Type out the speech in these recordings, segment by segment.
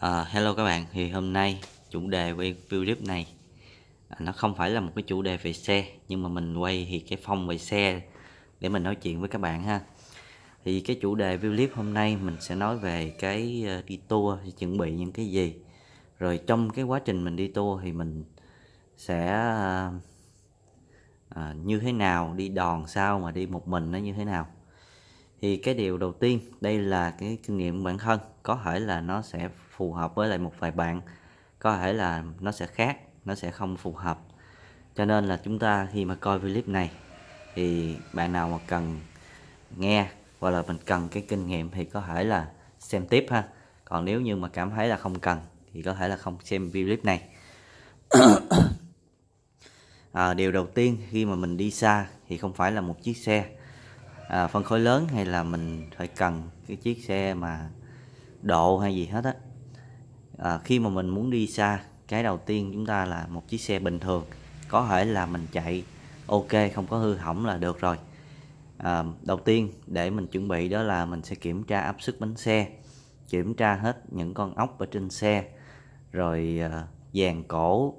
À, hello các bạn, thì hôm nay chủ đề quay clip này à, nó không phải là một cái chủ đề về xe nhưng mà mình quay thì cái phong về xe để mình nói chuyện với các bạn ha. Thì cái chủ đề clip hôm nay mình sẽ nói về cái ờ, đi tour chuẩn bị những cái gì. Rồi trong cái quá trình mình đi tour thì mình sẽ ờ, à, như thế nào đi đòn sao mà đi một mình nó như thế nào. Thì cái điều đầu tiên đây là cái kinh nghiệm bản thân có thể là nó sẽ phù hợp với lại một vài bạn có thể là nó sẽ khác nó sẽ không phù hợp cho nên là chúng ta khi mà coi clip này thì bạn nào mà cần nghe hoặc là mình cần cái kinh nghiệm thì có thể là xem tiếp ha còn nếu như mà cảm thấy là không cần thì có thể là không xem clip này à, điều đầu tiên khi mà mình đi xa thì không phải là một chiếc xe à, phân khối lớn hay là mình phải cần cái chiếc xe mà độ hay gì hết á à, khi mà mình muốn đi xa cái đầu tiên chúng ta là một chiếc xe bình thường có thể là mình chạy ok không có hư hỏng là được rồi à, đầu tiên để mình chuẩn bị đó là mình sẽ kiểm tra áp suất bánh xe kiểm tra hết những con ốc ở trên xe rồi à, dàn cổ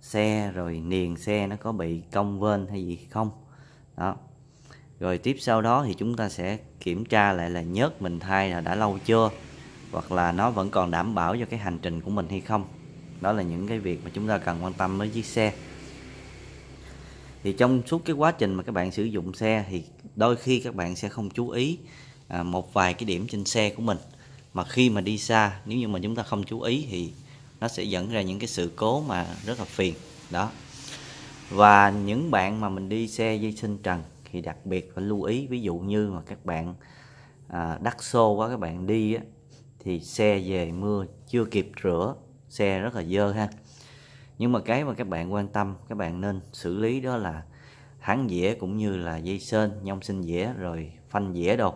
xe rồi niền xe nó có bị cong vênh hay gì không đó rồi tiếp sau đó thì chúng ta sẽ kiểm tra lại là nhớt mình thay là đã lâu chưa hoặc là nó vẫn còn đảm bảo cho cái hành trình của mình hay không đó là những cái việc mà chúng ta cần quan tâm với chiếc xe thì trong suốt cái quá trình mà các bạn sử dụng xe thì đôi khi các bạn sẽ không chú ý à, một vài cái điểm trên xe của mình mà khi mà đi xa nếu như mà chúng ta không chú ý thì nó sẽ dẫn ra những cái sự cố mà rất là phiền đó và những bạn mà mình đi xe dây sinh trần thì đặc biệt phải lưu ý ví dụ như mà các bạn à, đắt xô quá các bạn đi á, thì xe về mưa chưa kịp rửa xe rất là dơ ha nhưng mà cái mà các bạn quan tâm các bạn nên xử lý đó là hắn dĩa cũng như là dây sên nhông sinh dĩa rồi phanh dĩa đồ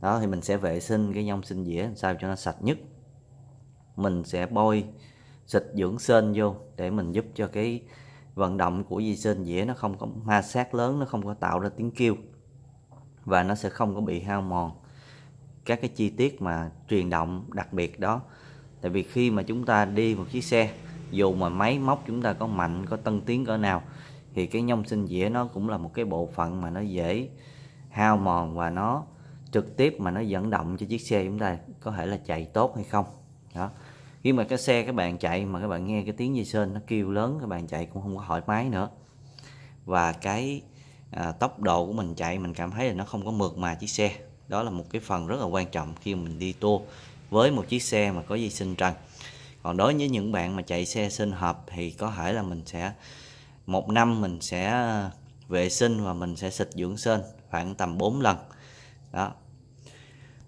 đó thì mình sẽ vệ sinh cái nhông sinh dĩa sao cho nó sạch nhất mình sẽ bôi xịt dưỡng sên vô để mình giúp cho cái vận động của dây sên dĩa nó không có ma sát lớn nó không có tạo ra tiếng kêu và nó sẽ không có bị hao mòn các cái chi tiết mà truyền động đặc biệt đó tại vì khi mà chúng ta đi một chiếc xe dù mà máy móc chúng ta có mạnh có tân tiến cỡ nào thì cái nhông sinh dĩa nó cũng là một cái bộ phận mà nó dễ hao mòn và nó trực tiếp mà nó dẫn động cho chiếc xe chúng ta có thể là chạy tốt hay không đó khi mà cái xe các bạn chạy mà các bạn nghe cái tiếng dây sên nó kêu lớn các bạn chạy cũng không có thoải mái nữa và cái à, tốc độ của mình chạy mình cảm thấy là nó không có mượt mà chiếc xe đó là một cái phần rất là quan trọng khi mình đi tour với một chiếc xe mà có dây sinh trần còn đối với những bạn mà chạy xe sinh hợp thì có thể là mình sẽ một năm mình sẽ vệ sinh và mình sẽ xịt dưỡng sơn khoảng tầm 4 lần đó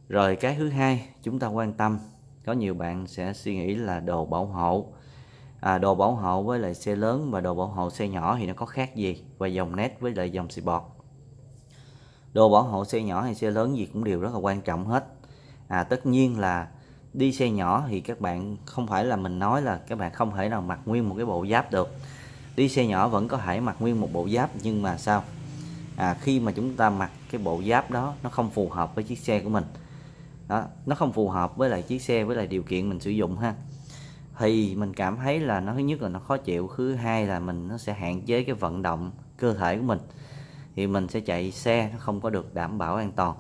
rồi cái thứ hai chúng ta quan tâm có nhiều bạn sẽ suy nghĩ là đồ bảo hộ à, đồ bảo hộ với lại xe lớn và đồ bảo hộ xe nhỏ thì nó có khác gì và dòng nét với lại dòng xì bọt đồ bảo hộ xe nhỏ hay xe lớn gì cũng đều rất là quan trọng hết à tất nhiên là đi xe nhỏ thì các bạn không phải là mình nói là các bạn không thể nào mặc nguyên một cái bộ giáp được đi xe nhỏ vẫn có thể mặc nguyên một bộ giáp nhưng mà sao à, khi mà chúng ta mặc cái bộ giáp đó nó không phù hợp với chiếc xe của mình đó, nó không phù hợp với lại chiếc xe với lại điều kiện mình sử dụng ha thì mình cảm thấy là nó thứ nhất là nó khó chịu thứ hai là mình nó sẽ hạn chế cái vận động cơ thể của mình thì mình sẽ chạy xe nó không có được đảm bảo an toàn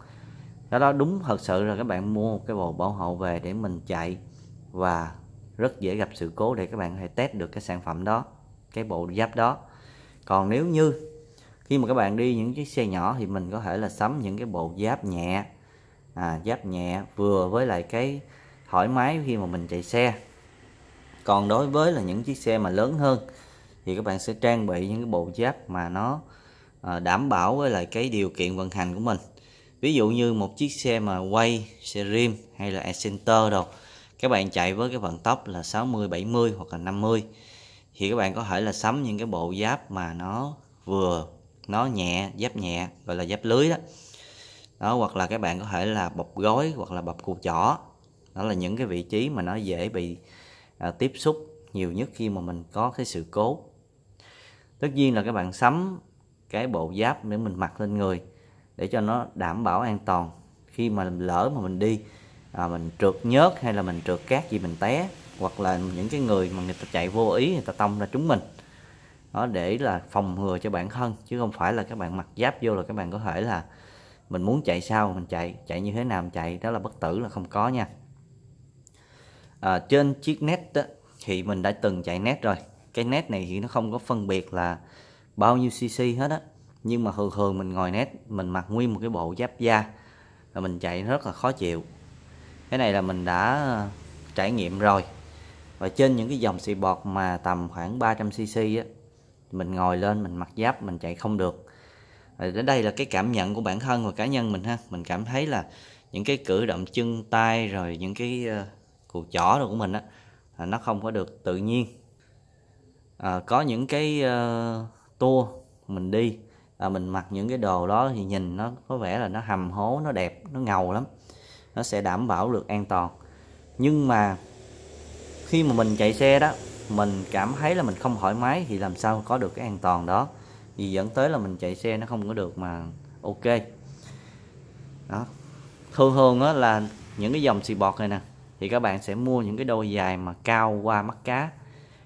do đó đúng thật sự là các bạn mua một cái bộ bảo hộ về để mình chạy và rất dễ gặp sự cố để các bạn có thể test được cái sản phẩm đó cái bộ giáp đó còn nếu như khi mà các bạn đi những chiếc xe nhỏ thì mình có thể là sắm những cái bộ giáp nhẹ à, giáp nhẹ vừa với lại cái thoải mái khi mà mình chạy xe còn đối với là những chiếc xe mà lớn hơn thì các bạn sẽ trang bị những cái bộ giáp mà nó À, đảm bảo với lại cái điều kiện vận hành của mình ví dụ như một chiếc xe mà quay xe rim hay là center đâu các bạn chạy với cái vận tốc là 60 70 hoặc là 50 thì các bạn có thể là sắm những cái bộ giáp mà nó vừa nó nhẹ giáp nhẹ gọi là giáp lưới đó đó hoặc là các bạn có thể là bọc gói hoặc là bọc cục chỏ đó là những cái vị trí mà nó dễ bị à, tiếp xúc nhiều nhất khi mà mình có cái sự cố tất nhiên là các bạn sắm cái bộ giáp để mình mặc lên người để cho nó đảm bảo an toàn khi mà lỡ mà mình đi à, mình trượt nhớt hay là mình trượt cát gì mình té hoặc là những cái người mà người ta chạy vô ý người ta tông ra chúng mình đó để là phòng ngừa cho bản thân chứ không phải là các bạn mặc giáp vô là các bạn có thể là mình muốn chạy sao mình chạy chạy như thế nào mình chạy đó là bất tử là không có nha à, trên chiếc net đó, thì mình đã từng chạy net rồi cái net này thì nó không có phân biệt là bao nhiêu cc hết á nhưng mà thường thường mình ngồi nét mình mặc nguyên một cái bộ giáp da là mình chạy rất là khó chịu cái này là mình đã ờ, trải nghiệm rồi và trên những cái dòng xì bọt mà tầm khoảng 300cc á mình ngồi lên mình mặc giáp mình chạy không được rồi đến đây là cái cảm nhận của bản thân và cá nhân mình ha mình cảm thấy là những cái cử động chân tay rồi những cái uh, ờ, cụ chỏ của mình á nó không có được tự nhiên à, có những cái uh, tour mình đi và mình mặc những cái đồ đó thì nhìn nó có vẻ là nó hầm hố nó đẹp nó ngầu lắm nó sẽ đảm bảo được an toàn nhưng mà khi mà mình chạy xe đó mình cảm thấy là mình không thoải mái thì làm sao có được cái an toàn đó vì dẫn tới là mình chạy xe nó không có được mà ok đó thường thường đó là những cái dòng xì bọt này nè thì các bạn sẽ mua những cái đôi dài mà cao qua mắt cá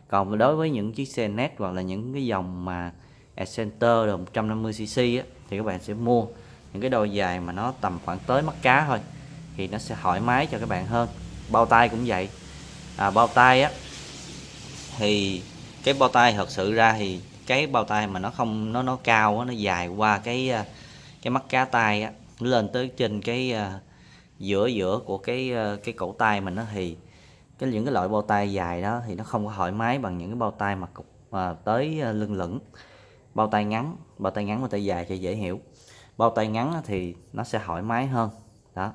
còn đối với những chiếc xe nét hoặc là những cái dòng mà Accenter là 150cc á, thì các bạn sẽ mua những cái đôi dài mà nó tầm khoảng tới mắt cá thôi thì nó sẽ thoải mái cho các bạn hơn bao tay cũng vậy à, bao tay á thì cái bao tay thật sự ra thì cái bao tay mà nó không nó nó cao á, nó dài qua cái à, cái mắt cá tay á, nó lên tới trên cái uh, giữa giữa của cái uh, cái cổ tay mình nó thì cái những cái loại bao tay dài đó thì nó không có thoải mái bằng những cái bao tay mà cục mà tới uh, lưng lửng bao tay ngắn bao tay ngắn bao tay dài cho dễ hiểu bao tay ngắn thì nó sẽ thoải mái hơn đó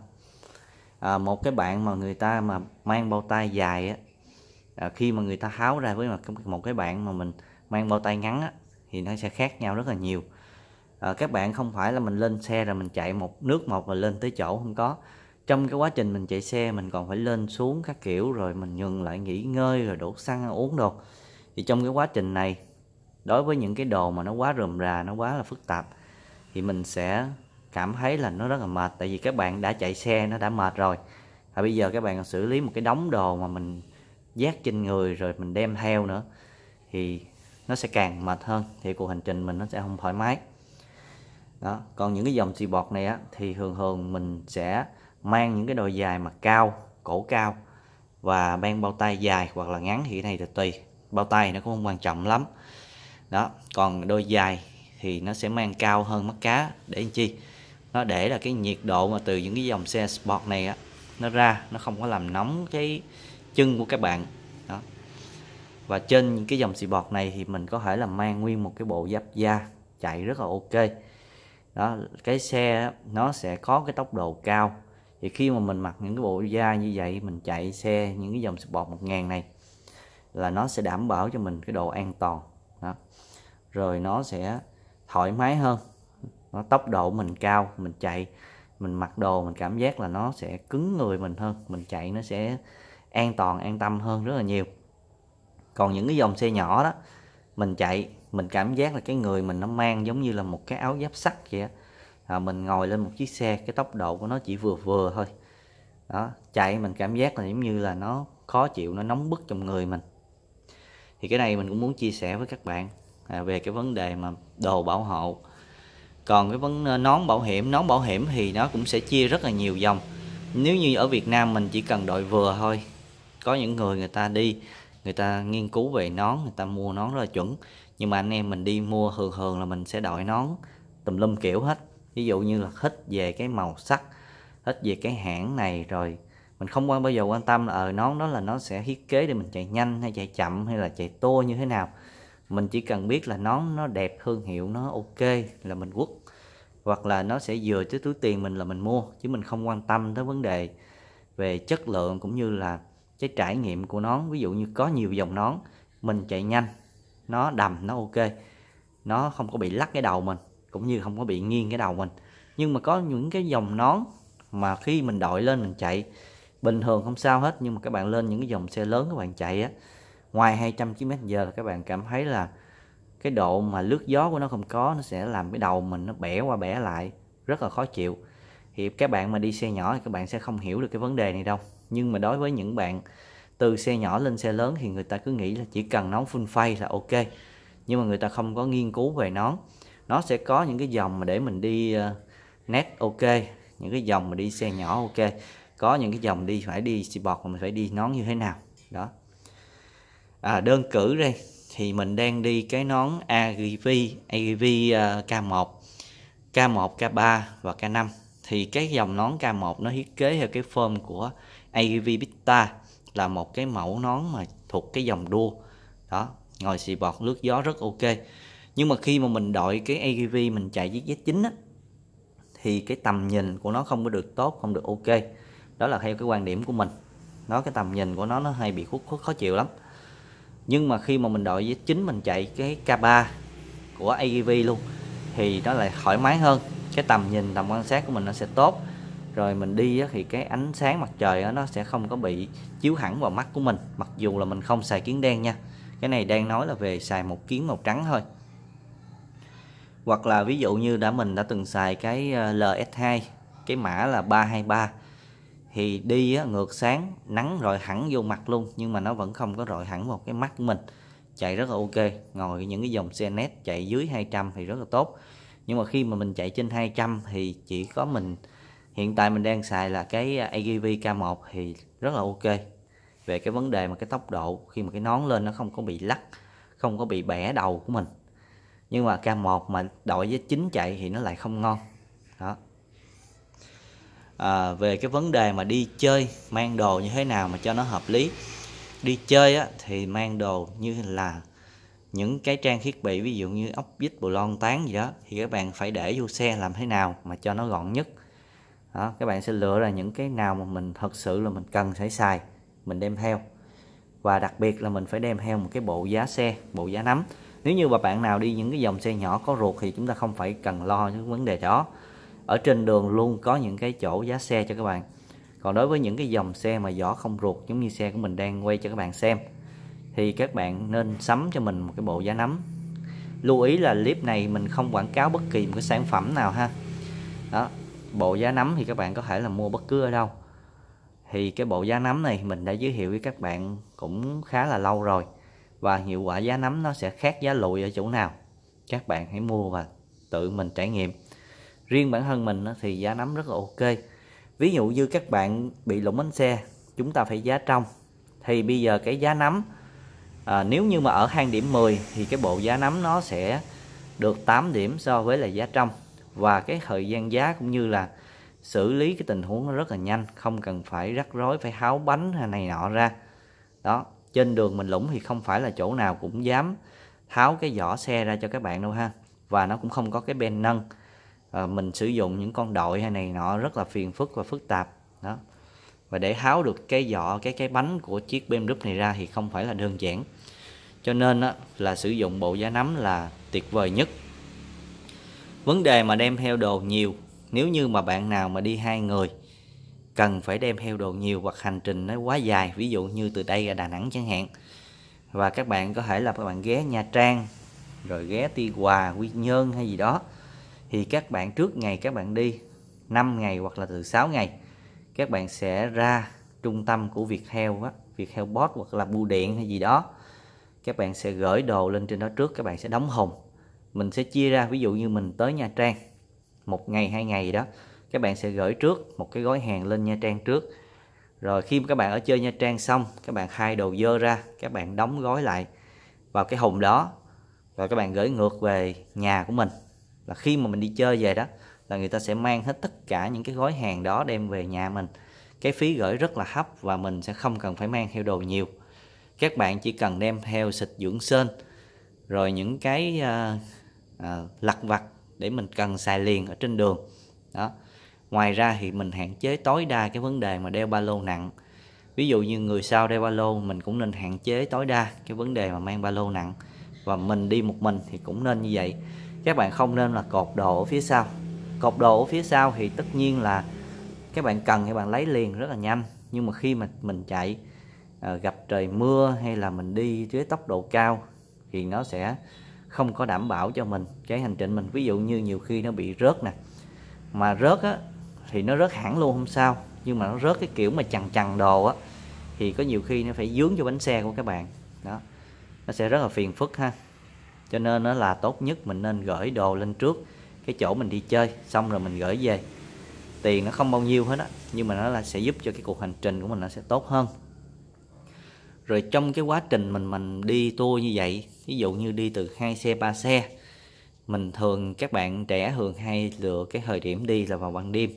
à, một cái bạn mà người ta mà mang bao tay dài á à, khi mà người ta háo ra với một cái bạn mà mình mang bao tay ngắn á, thì nó sẽ khác nhau rất là nhiều à, các bạn không phải là mình lên xe rồi mình chạy một nước một là lên tới chỗ không có trong cái quá trình mình chạy xe mình còn phải lên xuống các kiểu rồi mình nhường lại nghỉ ngơi rồi đổ xăng uống đồ thì trong cái quá trình này đối với những cái đồ mà nó quá rườm rà nó quá là phức tạp thì mình sẽ cảm thấy là nó rất là mệt tại vì các bạn đã chạy xe nó đã mệt rồi và bây giờ các bạn xử lý một cái đống đồ mà mình giác trên người rồi mình đem theo nữa thì nó sẽ càng mệt hơn thì cuộc hành trình mình nó sẽ không thoải mái đó còn những cái dòng xì bọt này á thì thường thường mình sẽ mang những cái đồ dài mà cao cổ cao và mang bao tay dài hoặc là ngắn thì cái này thì tùy bao tay nó cũng không quan trọng lắm đó còn đôi dài thì nó sẽ mang cao hơn mắt cá để làm chi nó để là cái nhiệt độ mà từ những cái dòng xe sport này á nó ra nó không có làm nóng cái chân của các bạn đó và trên những cái dòng xì bọt này thì mình có thể là mang nguyên một cái bộ giáp da chạy rất là ok đó cái xe nó sẽ có cái tốc độ cao thì khi mà mình mặc những cái bộ da như vậy mình chạy xe những cái dòng sport 1000 này là nó sẽ đảm bảo cho mình cái độ an toàn rồi nó sẽ thoải mái hơn nó tốc độ mình cao mình chạy mình mặc đồ mình cảm giác là nó sẽ cứng người mình hơn mình chạy nó sẽ an toàn an tâm hơn rất là nhiều còn những cái dòng xe nhỏ đó mình chạy mình cảm giác là cái người mình nó mang giống như là một cái áo giáp sắt vậy đó. À, mình ngồi lên một chiếc xe cái tốc độ của nó chỉ vừa vừa thôi đó chạy mình cảm giác là giống như là nó khó chịu nó nóng bức trong người mình thì cái này mình cũng muốn chia sẻ với các bạn À, về cái vấn đề mà đồ bảo hộ còn cái vấn à, nón bảo hiểm nón bảo hiểm thì nó cũng sẽ chia rất là nhiều dòng nếu như ở Việt Nam mình chỉ cần đội vừa thôi có những người người ta đi người ta nghiên cứu về nón người ta mua nón rất là chuẩn nhưng mà anh em mình đi mua thường thường là mình sẽ đội nón tùm lum kiểu hết ví dụ như là hết về cái màu sắc hết về cái hãng này rồi mình không quan bao giờ quan tâm là ờ nón đó là nó sẽ thiết kế để mình chạy nhanh hay chạy chậm hay là chạy tua như thế nào mình chỉ cần biết là nón nó đẹp thương hiệu nó ok là mình quất hoặc là nó sẽ vừa tới túi tiền mình là mình mua chứ mình không quan tâm tới vấn đề về chất lượng cũng như là cái trải nghiệm của nón ví dụ như có nhiều dòng nón mình chạy nhanh nó đầm nó ok nó không có bị lắc cái đầu mình cũng như không có bị nghiêng cái đầu mình nhưng mà có những cái dòng nón mà khi mình đội lên mình chạy bình thường không sao hết nhưng mà các bạn lên những cái dòng xe lớn các bạn chạy á ngoài 200 km giờ là các bạn cảm thấy là cái độ mà lướt gió của nó không có nó sẽ làm cái đầu mình nó bẻ qua bẻ lại rất là khó chịu thì các bạn mà đi xe nhỏ thì các bạn sẽ không hiểu được cái vấn đề này đâu nhưng mà đối với những bạn từ xe nhỏ lên xe lớn thì người ta cứ nghĩ là chỉ cần nón full face là ok nhưng mà người ta không có nghiên cứu về nón nó sẽ có những cái dòng mà để mình đi uh, ờ, nét ok những cái dòng mà đi xe nhỏ ok có những cái dòng đi phải đi xì bọt mà mình phải đi nón như thế nào đó à, đơn cử đây thì mình đang đi cái nón AGV AGV K1 à, K1 K3 và K5 thì cái dòng nón K1 nó thiết kế theo cái form của AGV Bita là một cái mẫu nón mà thuộc cái dòng đua đó ngồi xì bọt lướt gió rất ok nhưng mà khi mà mình đội cái AGV mình chạy chiếc z chính á thì cái tầm nhìn của nó không có được tốt không được ok đó là theo cái quan điểm của mình nó cái tầm nhìn của nó nó hay bị khuất khó chịu lắm nhưng mà khi mà mình đội với chính mình chạy cái K3 của AGV luôn thì nó lại thoải mái hơn cái tầm nhìn tầm quan sát của mình nó sẽ tốt rồi mình đi thì cái ánh sáng mặt trời nó sẽ không có bị chiếu hẳn vào mắt của mình mặc dù là mình không xài kiến đen nha cái này đang nói là về xài một kiến màu trắng thôi hoặc là ví dụ như đã mình đã từng xài cái ờ, LS2 cái mã là 323 thì đi á, ngược sáng nắng rồi hẳn vô mặt luôn nhưng mà nó vẫn không có rọi hẳn vào cái mắt của mình chạy rất là ok ngồi những cái dòng xe nét chạy dưới 200 thì rất là tốt nhưng mà khi mà mình chạy trên 200 thì chỉ có mình hiện tại mình đang xài là cái AGV K1 thì rất là ok về cái vấn đề mà cái tốc độ khi mà cái nón lên nó không có bị lắc không có bị bẻ đầu của mình nhưng mà K1 mà đội với chính chạy thì nó lại không ngon đó à, về cái vấn đề mà đi chơi mang đồ như thế nào mà cho nó hợp lý đi chơi á, thì mang đồ như là những cái trang thiết bị ví dụ như ốc vít bù lon tán gì đó thì các bạn phải để vô xe làm thế nào mà cho nó gọn nhất đó, các bạn sẽ lựa ra những cái nào mà mình thật sự là mình cần phải xài mình đem theo và đặc biệt là mình phải đem theo một cái bộ giá xe bộ giá nắm nếu như mà bạn nào đi những cái dòng xe nhỏ có ruột thì chúng ta không phải cần lo những vấn đề đó ở trên đường luôn có những cái chỗ giá xe cho các bạn còn đối với những cái dòng xe mà vỏ không ruột giống như xe của mình đang quay cho các bạn xem thì các bạn nên sắm cho mình một cái bộ giá nấm lưu ý là clip này mình không quảng cáo bất kỳ một cái sản phẩm nào ha đó bộ giá nấm thì các bạn có thể là mua bất cứ ở đâu thì cái bộ giá nấm này mình đã giới thiệu với các bạn cũng khá là lâu rồi và hiệu quả giá nấm nó sẽ khác giá lụi ở chỗ nào các bạn hãy mua và tự mình trải nghiệm riêng bản thân mình thì giá nấm rất là ok ví dụ như các bạn bị lủng bánh xe chúng ta phải giá trong thì bây giờ cái giá nấm à, nếu như mà ở hang điểm 10 thì cái bộ giá nấm nó sẽ được 8 điểm so với là giá trong và cái thời gian giá cũng như là xử lý cái tình huống nó rất là nhanh không cần phải rắc rối phải háo bánh hay này nọ ra đó trên đường mình lũng thì không phải là chỗ nào cũng dám tháo cái vỏ xe ra cho các bạn đâu ha và nó cũng không có cái ben nâng à, mình sử dụng những con đội hay này nọ rất là phiền phức và phức tạp đó và để háo được cái vỏ cái cái bánh của chiếc bêm BMW này ra thì không phải là đơn giản cho nên á, là sử dụng bộ giá nấm là tuyệt vời nhất vấn đề mà đem theo đồ nhiều nếu như mà bạn nào mà đi hai người cần phải đem theo đồ nhiều hoặc hành trình nó quá dài ví dụ như từ đây ra Đà Nẵng chẳng hạn và các bạn có thể là các bạn ghé Nha Trang rồi ghé Tuy Hòa Quy Nhơn hay gì đó thì các bạn trước ngày các bạn đi 5 ngày hoặc là từ 6 ngày các bạn sẽ ra trung tâm của Viettel á, Viettel Bot hoặc là bưu điện hay gì đó các bạn sẽ gửi đồ lên trên đó trước các bạn sẽ đóng hùng mình sẽ chia ra ví dụ như mình tới Nha Trang một ngày hai ngày gì đó các bạn sẽ gửi trước một cái gói hàng lên Nha Trang trước rồi khi các bạn ở chơi Nha Trang xong các bạn khai đồ dơ ra các bạn đóng gói lại vào cái hùng đó rồi các bạn gửi ngược về nhà của mình là khi mà mình đi chơi về đó là người ta sẽ mang hết tất cả những cái gói hàng đó đem về nhà mình cái phí gửi rất là hấp và mình sẽ không cần phải mang theo đồ nhiều các bạn chỉ cần đem theo xịt dưỡng sên rồi những cái à, à, lặt vặt để mình cần xài liền ở trên đường đó ngoài ra thì mình hạn chế tối đa cái vấn đề mà đeo ba lô nặng ví dụ như người sau đeo ba lô mình cũng nên hạn chế tối đa cái vấn đề mà mang ba lô nặng và mình đi một mình thì cũng nên như vậy các bạn không nên là cột độ ở phía sau cột độ ở phía sau thì tất nhiên là các bạn cần thì bạn lấy liền rất là nhanh nhưng mà khi mà mình chạy à, gặp trời mưa hay là mình đi với tốc độ cao thì nó sẽ không có đảm bảo cho mình cái hành trình mình ví dụ như nhiều khi nó bị rớt nè mà rớt á thì nó rớt hẳn luôn không sao nhưng mà nó rớt cái kiểu mà chằn chằn đồ á thì có nhiều khi nó phải dướng cho bánh xe của các bạn đó nó sẽ rất là phiền phức ha cho nên nó là tốt nhất mình nên gửi đồ lên trước cái chỗ mình đi chơi xong rồi mình gửi về tiền nó không bao nhiêu hết á nhưng mà nó là sẽ giúp cho cái cuộc hành trình của mình nó sẽ tốt hơn rồi trong cái quá trình mình mình đi tour như vậy ví dụ như đi từ hai xe ba xe mình thường các bạn trẻ thường hay lựa cái thời điểm đi là vào ban đêm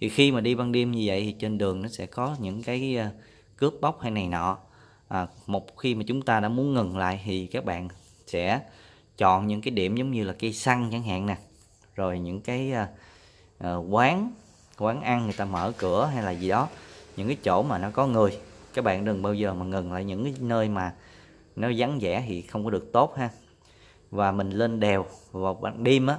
thì khi mà đi ban đêm như vậy thì trên đường nó sẽ có những cái ờ, cướp bóc hay này nọ à, một khi mà chúng ta đã muốn ngừng lại thì các bạn sẽ chọn những cái điểm giống như là cây xăng chẳng hạn nè rồi những cái uh, quán quán ăn người ta mở cửa hay là gì đó những cái chỗ mà nó có người các bạn đừng bao giờ mà ngừng lại những cái nơi mà nó vắng vẻ thì không có được tốt ha và mình lên đèo vào ban đêm á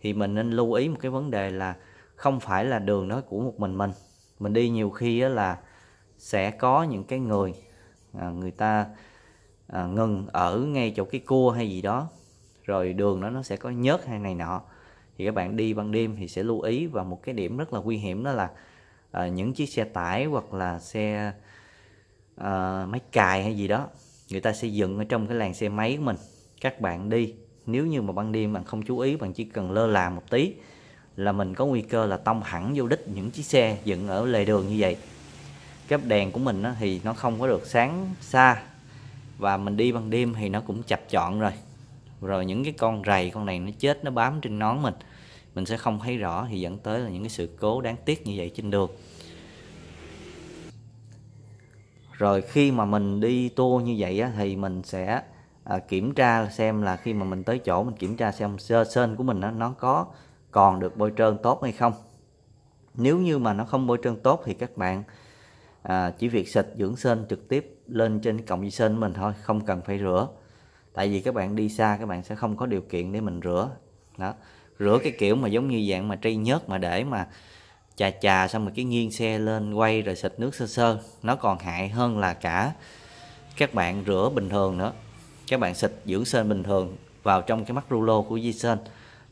thì mình nên lưu ý một cái vấn đề là không phải là đường đó của một mình mình mình đi nhiều khi á là sẽ có những cái người à, người ta à, ngừng ở ngay chỗ cái cua hay gì đó rồi đường đó nó sẽ có nhớt hay này nọ thì các bạn đi ban đêm thì sẽ lưu ý và một cái điểm rất là nguy hiểm đó là à, những chiếc xe tải hoặc là xe à, máy cài hay gì đó người ta sẽ dựng ở trong cái làng xe máy của mình các bạn đi nếu như mà ban đêm bạn không chú ý bạn chỉ cần lơ là một tí là mình có nguy cơ là tông hẳn vô đích những chiếc xe dựng ở lề đường như vậy cái đèn của mình thì nó không có được sáng xa và mình đi bằng đêm thì nó cũng chập chọn rồi rồi những cái con rầy con này nó chết nó bám trên nón mình mình sẽ không thấy rõ thì dẫn tới là những cái sự cố đáng tiếc như vậy trên đường rồi khi mà mình đi tour như vậy á, thì mình sẽ à, kiểm tra xem là khi mà mình tới chỗ mình kiểm tra xem sơ sên của mình á, nó có còn được bôi trơn tốt hay không nếu như mà nó không bôi trơn tốt thì các bạn à, chỉ việc xịt dưỡng sên trực tiếp lên trên cọng di sinh mình thôi không cần phải rửa tại vì các bạn đi xa các bạn sẽ không có điều kiện để mình rửa đó rửa cái kiểu mà giống như dạng mà trây nhớt mà để mà chà chà xong rồi cái nghiêng xe lên quay rồi xịt nước sơ sơ nó còn hại hơn là cả các bạn rửa bình thường nữa các bạn xịt dưỡng sên bình thường vào trong cái mắt rulo của di sên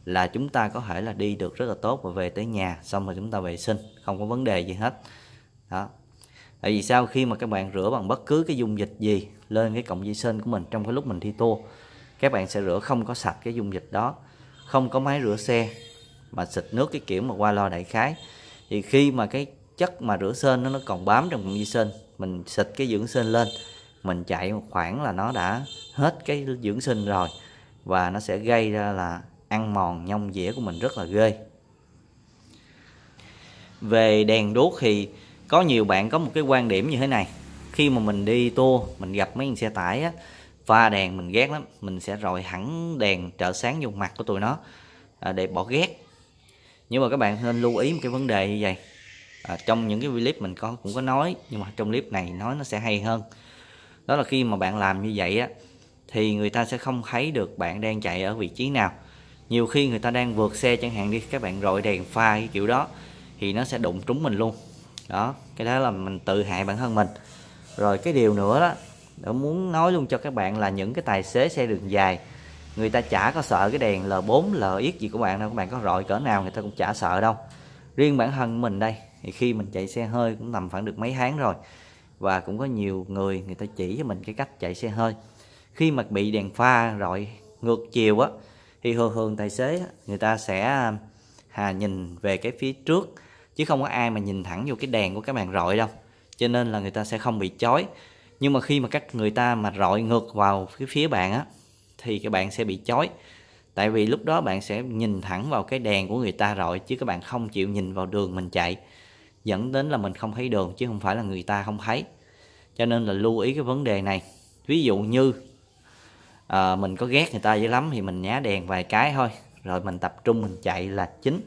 là chúng ta có thể là đi được rất là tốt và về tới nhà xong rồi chúng ta vệ sinh không có vấn đề gì hết đó tại vì sao khi mà các bạn rửa bằng bất cứ cái dung dịch gì lên cái cộng di sinh của mình trong cái lúc mình thi tô, các bạn sẽ rửa không có sạch cái dung dịch đó không có máy rửa xe mà xịt nước cái kiểu mà qua lo đại khái thì khi mà cái chất mà rửa sên nó, còn bám trong cộng di sinh mình xịt cái dưỡng sinh lên mình chạy một khoảng là nó đã hết cái dưỡng sinh rồi và nó sẽ gây ra là ăn mòn nhông dĩa của mình rất là ghê về đèn đốt thì có nhiều bạn có một cái quan điểm như thế này khi mà mình đi tour mình gặp mấy xe tải á pha đèn mình ghét lắm mình sẽ rọi hẳn đèn trợ sáng vô mặt của tụi nó à, để bỏ ghét nhưng mà các bạn nên lưu ý một cái vấn đề như vậy à, trong những cái clip mình có cũng có nói nhưng mà trong clip này nói nó sẽ hay hơn đó là khi mà bạn làm như vậy á thì người ta sẽ không thấy được bạn đang chạy ở vị trí nào nhiều khi người ta đang vượt xe chẳng hạn đi các bạn rọi đèn pha cái kiểu đó thì nó sẽ đụng trúng mình luôn đó cái đó là mình tự hại bản thân mình rồi cái điều nữa đó đã muốn nói luôn cho các bạn là những cái tài xế xe đường dài người ta chả có sợ cái đèn L4 LX gì của bạn đâu các bạn có rọi cỡ nào người ta cũng chả sợ đâu riêng bản thân mình đây thì khi mình chạy xe hơi cũng tầm khoảng được mấy tháng rồi và cũng có nhiều người người ta chỉ cho mình cái cách chạy xe hơi khi mà bị đèn pha rọi ngược chiều á thì thường thường tài xế người ta sẽ à, hà nhìn về cái phía trước chứ không có ai mà nhìn thẳng vô cái đèn của các bạn rọi đâu cho nên là người ta sẽ không bị chói nhưng mà khi mà các người ta mà rọi ngược vào phía phía bạn á thì các bạn sẽ bị chói tại vì lúc đó bạn sẽ nhìn thẳng vào cái đèn của người ta rọi chứ các bạn không chịu nhìn vào đường mình chạy dẫn đến là mình không thấy đường chứ không phải là người ta không thấy cho nên là lưu ý cái vấn đề này ví dụ như à, mình có ghét người ta dữ lắm thì mình nhá đèn vài cái thôi rồi mình tập trung mình chạy là chính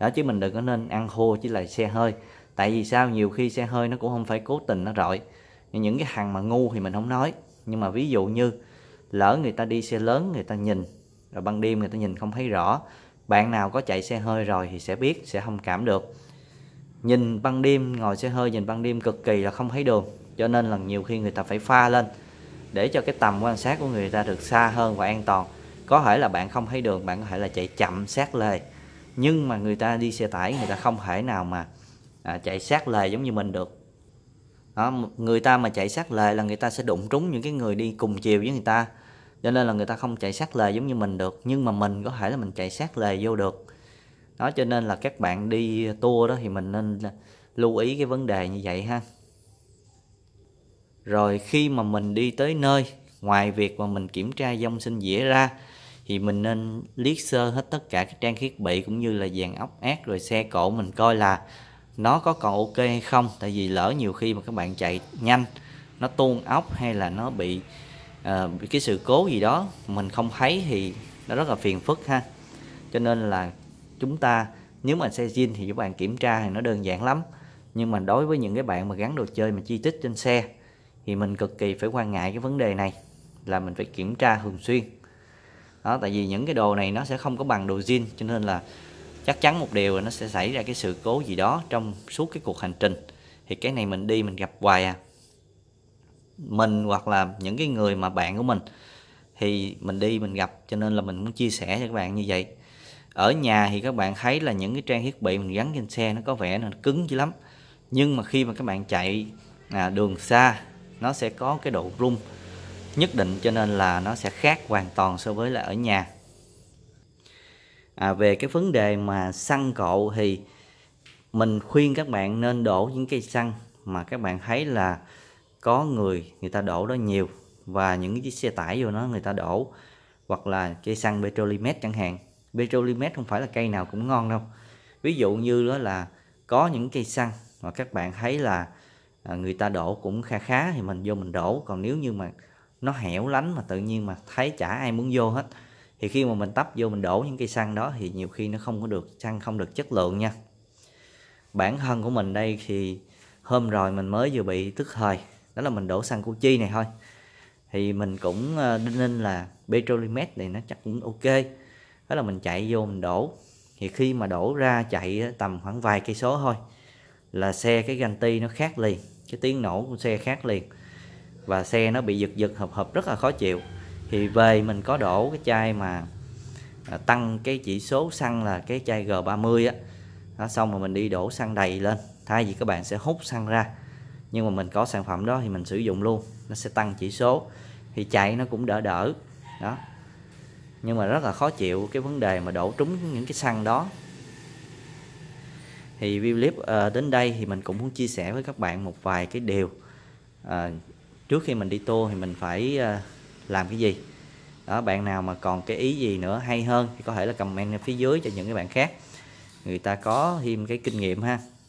đó chứ mình đừng có nên ăn khô chứ là xe hơi tại vì sao nhiều khi xe hơi nó cũng không phải cố tình nó rọi những cái hàng mà ngu thì mình không nói nhưng mà ví dụ như lỡ người ta đi xe lớn người ta nhìn rồi ban đêm người ta nhìn không thấy rõ bạn nào có chạy xe hơi rồi thì sẽ biết sẽ không cảm được nhìn ban đêm ngồi xe hơi nhìn ban đêm cực kỳ là không thấy đường cho nên là nhiều khi người ta phải pha lên để cho cái tầm quan sát của người ta được xa hơn và an toàn có thể là bạn không thấy đường bạn có thể là chạy chậm sát lề nhưng mà người ta đi xe tải người ta không thể nào mà à, chạy sát lề giống như mình được đó, người ta mà chạy sát lề là người ta sẽ đụng trúng những cái người đi cùng chiều với người ta cho nên là người ta không chạy sát lề giống như mình được nhưng mà mình có thể là mình chạy sát lề vô được đó cho nên là các bạn đi tour đó thì mình nên lưu ý cái vấn đề như vậy ha rồi khi mà mình đi tới nơi ngoài việc mà mình kiểm tra dông sinh dĩa ra thì mình nên liếc sơ hết tất cả các trang thiết bị cũng như là dàn ốc ác rồi xe cộ mình coi là nó có còn ok hay không tại vì lỡ nhiều khi mà các bạn chạy nhanh nó tuôn ốc hay là nó bị uh, cái sự cố gì đó mình không thấy thì nó rất là phiền phức ha cho nên là chúng ta nếu mà xe zin thì các bạn kiểm tra thì nó đơn giản lắm nhưng mà đối với những cái bạn mà gắn đồ chơi mà chi tích trên xe thì mình cực kỳ phải quan ngại cái vấn đề này là mình phải kiểm tra thường xuyên đó tại vì những cái đồ này nó sẽ không có bằng đồ zin cho nên là chắc chắn một điều là nó sẽ xảy ra cái sự cố gì đó trong suốt cái cuộc hành trình thì cái này mình đi mình gặp hoài à mình hoặc là những cái người mà bạn của mình thì mình đi mình gặp cho nên là mình muốn chia sẻ cho các bạn như vậy ở nhà thì các bạn thấy là những cái trang thiết bị mình gắn trên xe nó có vẻ nó cứng dữ lắm nhưng mà khi mà các bạn chạy à, đường xa nó sẽ có cái độ rung nhất định cho nên là nó sẽ khác hoàn toàn so với là ở nhà à, về cái vấn đề mà xăng cộ thì mình khuyên các bạn nên đổ những cây xăng mà các bạn thấy là có người người ta đổ đó nhiều và những chiếc xe tải vô nó người ta đổ hoặc là cây xăng petrolimet chẳng hạn petrolimet không phải là cây nào cũng ngon đâu ví dụ như đó là có những cây xăng mà các bạn thấy là à, người ta đổ cũng kha khá thì mình vô mình đổ còn nếu như mà nó hẻo lánh mà tự nhiên mà thấy chả ai muốn vô hết thì khi mà mình tấp vô mình đổ những cây xăng đó thì nhiều khi nó không có được xăng không được chất lượng nha bản thân của mình đây thì hôm rồi mình mới vừa bị tức thời đó là mình đổ xăng cu chi này thôi thì mình cũng đinh ờ, ninh là petrolimet này nó chắc cũng ok đó là mình chạy vô mình đổ thì khi mà đổ ra chạy tầm khoảng vài cây số thôi là xe cái ganti nó khác liền cái tiếng nổ của xe khác liền và xe nó bị giật giật hợp hợp rất là khó chịu thì về mình có đổ cái chai mà à, tăng cái chỉ số xăng là cái chai G30 á nó xong rồi mình đi đổ xăng đầy lên thay vì các bạn sẽ hút xăng ra nhưng mà mình có sản phẩm đó thì mình sử dụng luôn nó sẽ tăng chỉ số thì chạy nó cũng đỡ đỡ đó nhưng mà rất là khó chịu cái vấn đề mà đổ trúng những cái xăng đó thì video clip ờ, đến đây thì mình cũng muốn chia sẻ với các bạn một vài cái điều ờ, trước khi mình đi tour thì mình phải ờ, làm cái gì đó bạn nào mà còn cái ý gì nữa hay hơn thì có thể là comment phía dưới cho những cái bạn khác người ta có thêm cái kinh nghiệm ha